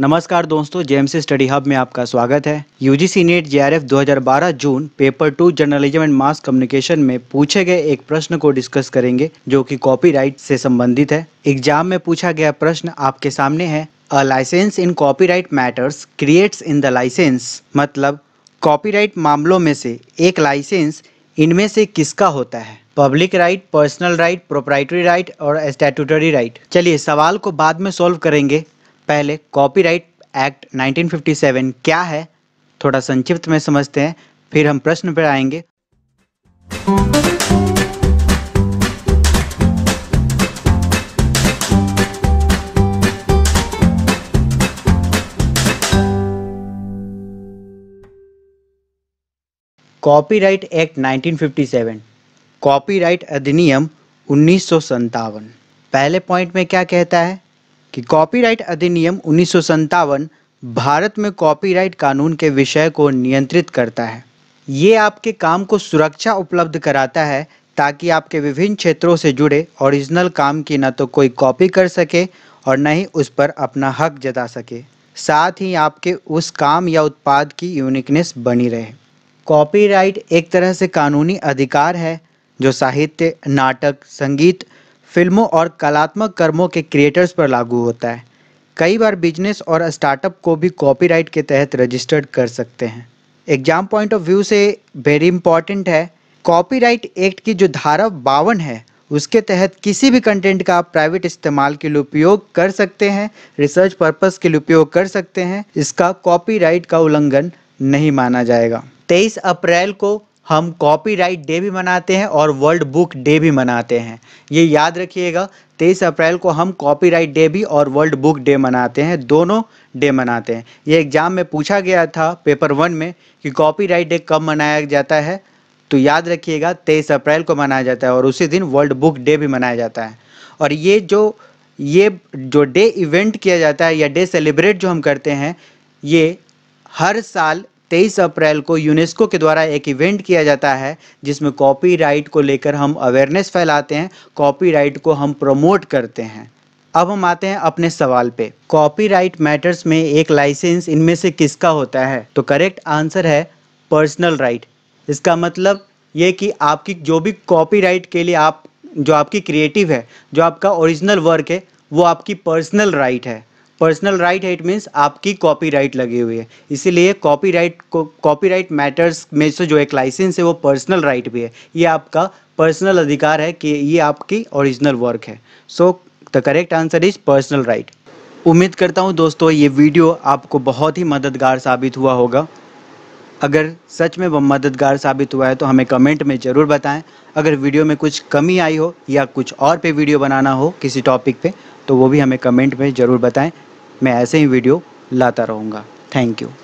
नमस्कार दोस्तों James study hub में आपका स्वागत है यूजीसी नेट जेआरएफ 2012 जून paper two journalism and mass communication में पूछे गए एक प्रश्न को डिस्कस करेंगे जो कि कॉपीराइट से संबंधित है एग्जाम में पूछा गया प्रश्न आपके सामने है a licence in copyright matters creates in the licence मतलब कॉपीराइट मामलों में से एक लाइसेंस इनमें से किसका होता है public right personal right proprietary right और स्टेटूटरी राइट चलिए सवाल को बाद में सॉल्व करेंगे पहले कॉपीराइट एक्ट 1957 क्या है थोड़ा संक्षिप्त में समझते हैं फिर हम प्रश्न पर आएंगे कॉपीराइट एक्ट 1957 कॉपीराइट अधिनियम उन्नीस पहले पॉइंट में क्या कहता है कि कॉपीराइट अधिनियम उन्नीस भारत में कॉपीराइट कानून के विषय को नियंत्रित करता है ये आपके काम को सुरक्षा उपलब्ध कराता है ताकि आपके विभिन्न क्षेत्रों से जुड़े ओरिजिनल काम की न तो कोई कॉपी कर सके और न ही उस पर अपना हक जता सके साथ ही आपके उस काम या उत्पाद की यूनिकनेस बनी रहे कॉपीराइट एक तरह से कानूनी अधिकार है जो साहित्य नाटक संगीत फिल्मों और कलात्मक कर्मों के क्रिएटर्स पर लागू होता है कई बार बिजनेस और स्टार्टअप को भी कॉपीराइट के तहत रजिस्टर्ड कर सकते हैं एग्जाम पॉइंट ऑफ व्यू से वेरी इंपॉर्टेंट है कॉपीराइट एक्ट की जो धारा बावन है उसके तहत किसी भी कंटेंट का आप प्राइवेट इस्तेमाल के लिए उपयोग कर सकते हैं रिसर्च पर्पस के लिए उपयोग कर सकते हैं इसका कॉपीराइट का उल्लंघन नहीं माना जाएगा 23 अप्रैल को हम कॉपीराइट डे भी मनाते हैं और वर्ल्ड बुक डे भी मनाते हैं ये याद रखिएगा तेईस अप्रैल को हम कॉपीराइट डे भी और वर्ल्ड बुक डे मनाते हैं दोनों डे मनाते हैं ये एग्ज़ाम में पूछा गया था पेपर वन में कि कॉपीराइट डे कब मनाया जाता है तो याद रखिएगा तेईस अप्रैल को मनाया जाता है और उसी दिन वर्ल्ड बुक डे भी मनाया जाता है और ये जो ये जो डे इवेंट किया जाता है या डे सेलिब्रेट जो हम करते हैं ये हर साल तेईस अप्रैल को यूनेस्को के द्वारा एक इवेंट किया जाता है जिसमें कॉपीराइट को लेकर हम अवेयरनेस फैलाते हैं कॉपीराइट को हम प्रमोट करते हैं अब हम आते हैं अपने सवाल पे कॉपीराइट मैटर्स में एक लाइसेंस इनमें से किसका होता है तो करेक्ट आंसर है पर्सनल राइट right. इसका मतलब ये कि आपकी जो भी कॉपीराइट के लिए आप जो आपकी क्रिएटिव है जो आपका ओरिजिनल वर्क है वो आपकी पर्सनल राइट right है पर्सनल राइट है इट मीन्स आपकी कॉपीराइट लगी हुई है इसीलिए कॉपीराइट को कॉपीराइट मैटर्स में से जो एक लाइसेंस है वो पर्सनल राइट भी है ये आपका पर्सनल अधिकार है कि ये आपकी ओरिजिनल वर्क है so the correct answer is personal right उम्मीद करता हूँ दोस्तों ये वीडियो आपको बहुत ही मददगार साबित हुआ होगा अगर सच में वह मददगार साबित हुआ है तो हमें कमेंट में ज़रूर बताएं अगर वीडियो में कुछ कमी आई हो या कुछ और पे वीडियो बनाना हो किसी टॉपिक पे तो वो भी हमें कमेंट में ज़रूर बताएं मैं ऐसे ही वीडियो लाता रहूँगा थैंक यू